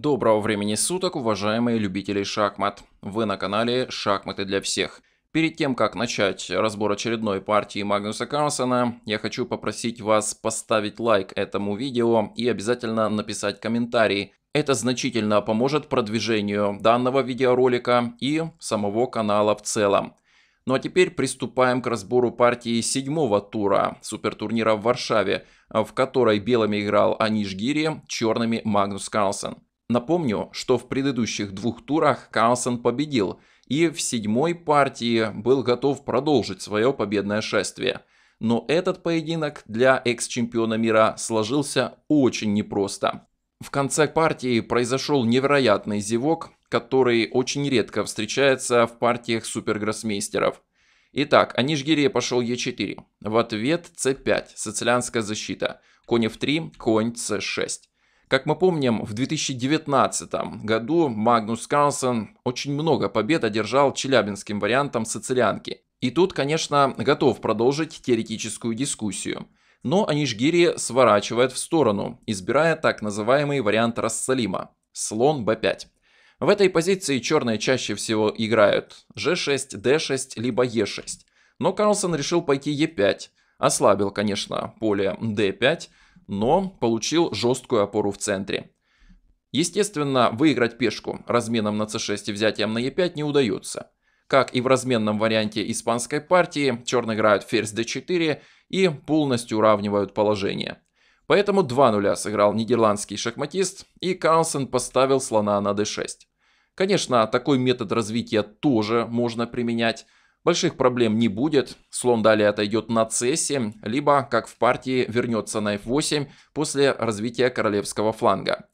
Доброго времени суток, уважаемые любители шахмат. Вы на канале «Шахматы для всех». Перед тем, как начать разбор очередной партии Магнуса Карлсона, я хочу попросить вас поставить лайк этому видео и обязательно написать комментарий. Это значительно поможет продвижению данного видеоролика и самого канала в целом. Ну а теперь приступаем к разбору партии седьмого тура супертурнира в Варшаве, в которой белыми играл Аниш Гири, черными Магнус Карлсон. Напомню, что в предыдущих двух турах Каунсен победил и в седьмой партии был готов продолжить свое победное шествие. Но этот поединок для экс-чемпиона мира сложился очень непросто. В конце партии произошел невероятный зевок, который очень редко встречается в партиях супергроссмейстеров. Итак, Анишгирия пошел Е4. В ответ c5, сицилианская защита. Конь f3, конь c6. Как мы помним, в 2019 году Магнус Карлсон очень много побед одержал челябинским вариантом сицилианки. И тут, конечно, готов продолжить теоретическую дискуссию. Но Анишгири сворачивает в сторону, избирая так называемый вариант Рассалима – слон b5. В этой позиции черные чаще всего играют g6, d6, либо e6. Но Карлсон решил пойти e5, ослабил, конечно, поле d5, но получил жесткую опору в центре. Естественно, выиграть пешку разменом на c6 и взятием на e5 не удается. Как и в разменном варианте испанской партии, черные играют ферзь d4 и полностью уравнивают положение. Поэтому 2 нуля сыграл нидерландский шахматист, и Карлсон поставил слона на d6. Конечно, такой метод развития тоже можно применять, Больших проблем не будет, слон далее отойдет на c7, либо, как в партии, вернется на f8 после развития королевского фланга.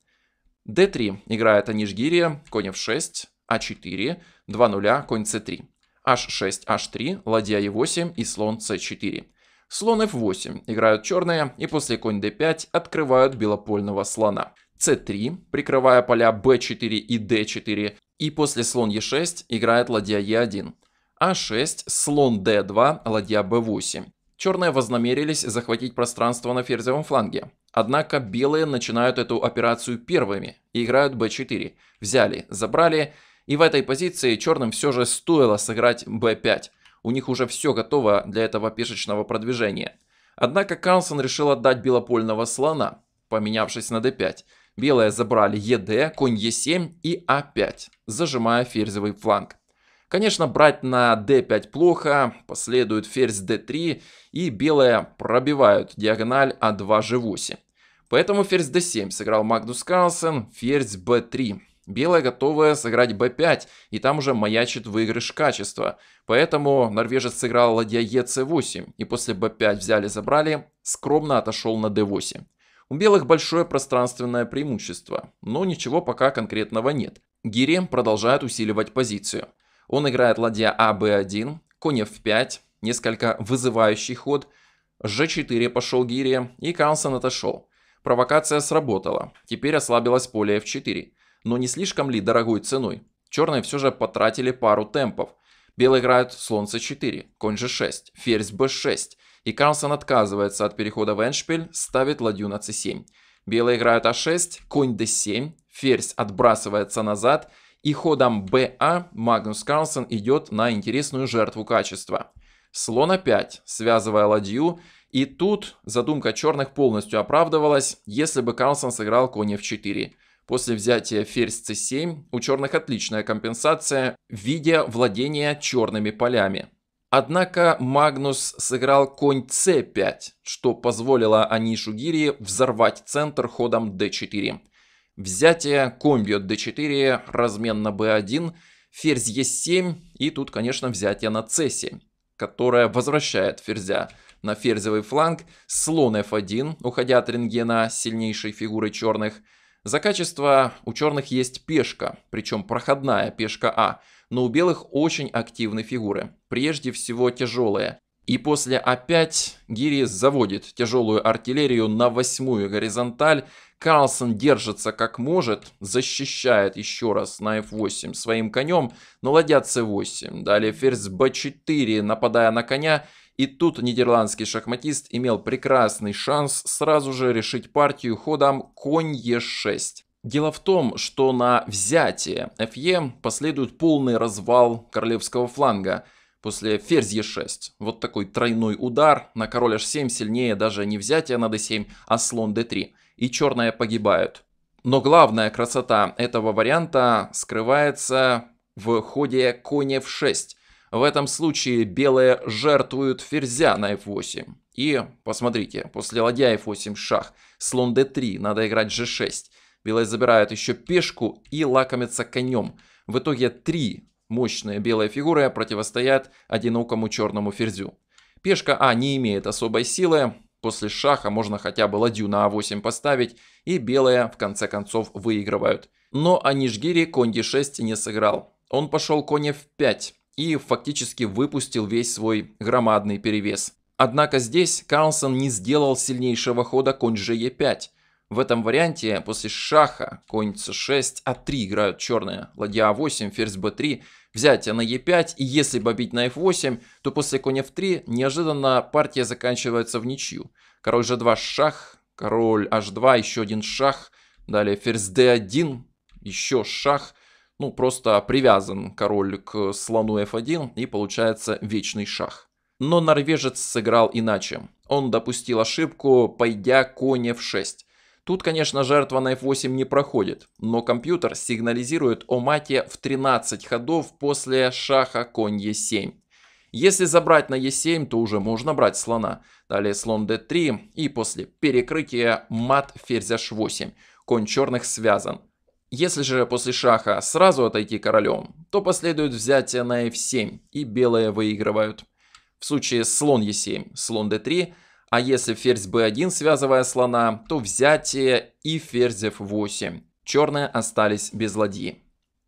d3 играет Анишгирия, конь f6, а4, 2 нуля конь c3. h6, h3, ладья e8 и слон c4. Слон f8 играют черные и после конь d5 открывают белопольного слона. c3, прикрывая поля b4 и d4, и после слон e6 играет ладья e1. А6, слон d2, ладья b8. Черные вознамерились захватить пространство на ферзевом фланге. Однако белые начинают эту операцию первыми и играют b4. Взяли, забрали, и в этой позиции черным все же стоило сыграть b5. У них уже все готово для этого пешечного продвижения. Однако Карлсон решил отдать белопольного слона, поменявшись на d5. Белые забрали ед, конь e7 и a5, а зажимая ферзевый фланг. Конечно, брать на d5 плохо, последует ферзь d3 и белые пробивают диагональ а2 g8. Поэтому ферзь d7 сыграл Магнус Карлсен, ферзь b3. Белые готовы сыграть b5, и там уже маячит выигрыш качества. Поэтому норвежец сыграл ладья ec8, и после b5 взяли-забрали, скромно отошел на d8. У белых большое пространственное преимущество, но ничего пока конкретного нет. Гири продолжает усиливать позицию. Он играет ладья А, Б1, конь F5, несколько вызывающий ход, Ж4 пошел гирия, и Карлсон отошел. Провокация сработала, теперь ослабилось поле F4. Но не слишком ли дорогой ценой? Черные все же потратили пару темпов. Белые играют слон c4, конь g6, ферзь b6, и Карлсон отказывается от перехода в эншпиль, ставит ладью на c7. Белые играют а6, конь d7, ферзь отбрасывается назад – и ходом БА Магнус Карлсон идет на интересную жертву качества. Слон опять, связывая ладью, и тут задумка черных полностью оправдывалась, если бы Карлсон сыграл конь f4. После взятия ферзь c7 у черных отличная компенсация в виде владения черными полями. Однако Магнус сыграл конь c5, что позволило Анишу Гири взорвать центр ходом d4. Взятие, комби от d4, размен на b1, ферзь e7 и тут, конечно, взятие на c7, которое возвращает ферзя на ферзевый фланг, слон f1, уходя от рентгена сильнейшей фигуры черных. За качество у черных есть пешка, причем проходная пешка А, но у белых очень активны фигуры, прежде всего тяжелые. И после опять а 5 Гири заводит тяжелую артиллерию на восьмую горизонталь, Карлсон держится как может, защищает еще раз на f8 своим конем, но ладья c8. Далее ферзь b4, нападая на коня. И тут нидерландский шахматист имел прекрасный шанс сразу же решить партию ходом конь e6. Дело в том, что на взятие фе последует полный развал королевского фланга после ферзь e6. Вот такой тройной удар на король h7 сильнее даже не взятие на d7, а слон d3 и черные погибают. Но главная красота этого варианта скрывается в ходе коня f6. В этом случае белые жертвуют ферзя на f8. И посмотрите, после ладья f8 шах, слон d3, надо играть g6. Белые забирают еще пешку и лакомятся конем. В итоге три мощные белые фигуры противостоят одинокому черному ферзю. Пешка А не имеет особой силы, После шаха можно хотя бы ладью на А8 поставить, и белые в конце концов выигрывают. Но Анишгири конь d6 не сыграл. Он пошел конь f5 и фактически выпустил весь свой громадный перевес. Однако здесь Карлсон не сделал сильнейшего хода конь g5. E в этом варианте после шаха, конь c6, а3 играют черные, ладья a8, а ферзь b3, взятие на e5, и если бобить на f8, то после коня f3 неожиданно партия заканчивается в ничью. Король g2 шах, король h2, еще один шах, далее ферзь d1, еще шах. Ну, просто привязан король к слону f1, и получается вечный шах. Но норвежец сыграл иначе. Он допустил ошибку, пойдя конь f6. Тут, конечно, жертва на f8 не проходит, но компьютер сигнализирует о мате в 13 ходов после шаха конь e7. Если забрать на e7, то уже можно брать слона. Далее слон d3 и после перекрытия мат ферзь h8. Конь черных связан. Если же после шаха сразу отойти королем, то последует взятие на f7 и белые выигрывают. В случае слон e7, слон d3 а если ферзь b1, связывая слона, то взятие и ферзь f8. Черные остались без ладьи.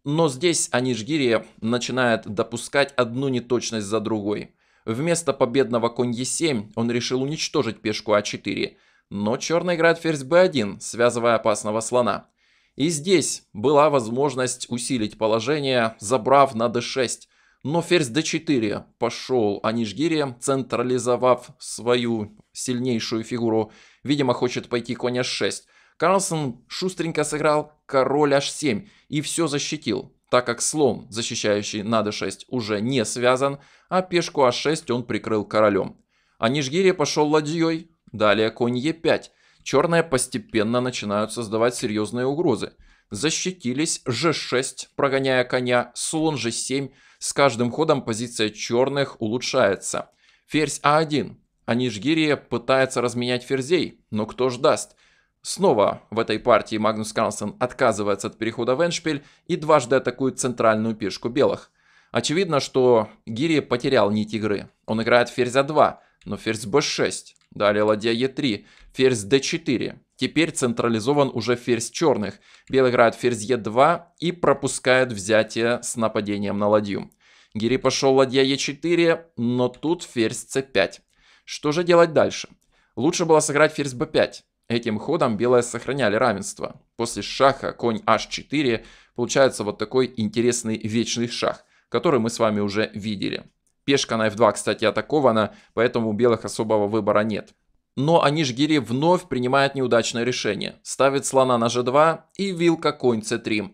Но здесь Анишгирия начинает допускать одну неточность за другой. Вместо победного конь e7 он решил уничтожить пешку a а 4 но черный играет ферзь b1, связывая опасного слона. И здесь была возможность усилить положение, забрав на d6, но ферзь d4 пошел а Нижгире централизовав свою сильнейшую фигуру. Видимо, хочет пойти конь h6. Карлсон шустренько сыграл король h7 и все защитил, так как слон, защищающий на d6, уже не связан, а пешку h6 он прикрыл королем. А Нижгире пошел ладьей, далее конь e5. Черные постепенно начинают создавать серьезные угрозы защитились g6, прогоняя коня, слон g7. С каждым ходом позиция черных улучшается. Ферзь а 1 Анишгирия пытается разменять ферзей, но кто ж даст? Снова в этой партии Магнус Карлсон отказывается от перехода в эншпиль и дважды атакует центральную пешку белых. Очевидно, что Гири потерял нить игры. Он играет ферзь А2, но ферзь б 6 далее ладья Е3, ферзь d4 теперь централизован уже ферзь черных. Белый играет ферзь Е2 и пропускает взятие с нападением на ладью. Гири пошел ладья Е4, но тут ферзь С5. Что же делать дальше? Лучше было сыграть ферзь b5. Этим ходом белые сохраняли равенство. После шаха конь h4 получается вот такой интересный вечный шах, который мы с вами уже видели. Пешка на f2, кстати, атакована, поэтому у белых особого выбора нет. Но Анишгири вновь принимает неудачное решение. Ставит слона на g2 и вилка конь c3.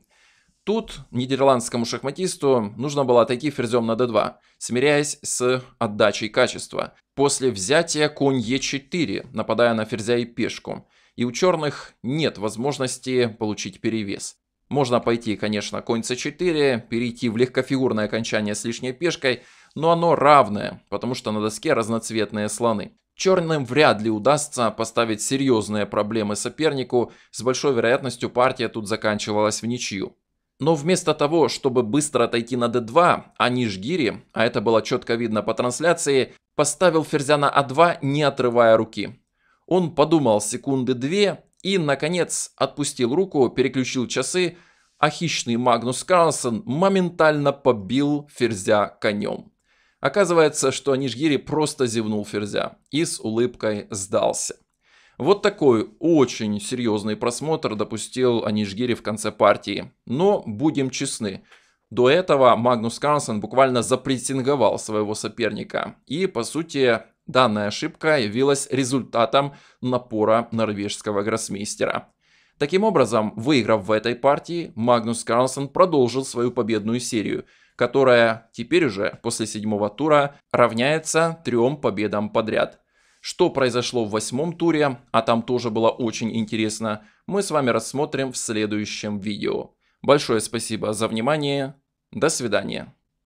Тут нидерландскому шахматисту нужно было отойти ферзем на d2, смиряясь с отдачей качества. После взятия конь e4, нападая на ферзя и пешку. И у черных нет возможности получить перевес. Можно пойти, конечно, конь c4, перейти в легкофигурное окончание с лишней пешкой, но оно равное, потому что на доске разноцветные слоны. Черным вряд ли удастся поставить серьезные проблемы сопернику, с большой вероятностью партия тут заканчивалась в ничью. Но вместо того, чтобы быстро отойти на d2, Аниш Гири, а это было четко видно по трансляции, поставил ферзя на а2, не отрывая руки. Он подумал секунды две и, наконец, отпустил руку, переключил часы, а хищный Магнус Карлсон моментально побил ферзя конем. Оказывается, что Нижгири просто зевнул ферзя и с улыбкой сдался. Вот такой очень серьезный просмотр допустил Анишгири в конце партии. Но будем честны, до этого Магнус Карлсон буквально запрессинговал своего соперника. И по сути данная ошибка явилась результатом напора норвежского гроссмейстера. Таким образом, выиграв в этой партии, Магнус Карлсон продолжил свою победную серию – которая теперь уже после седьмого тура равняется трем победам подряд. Что произошло в восьмом туре, а там тоже было очень интересно, мы с вами рассмотрим в следующем видео. Большое спасибо за внимание, до свидания.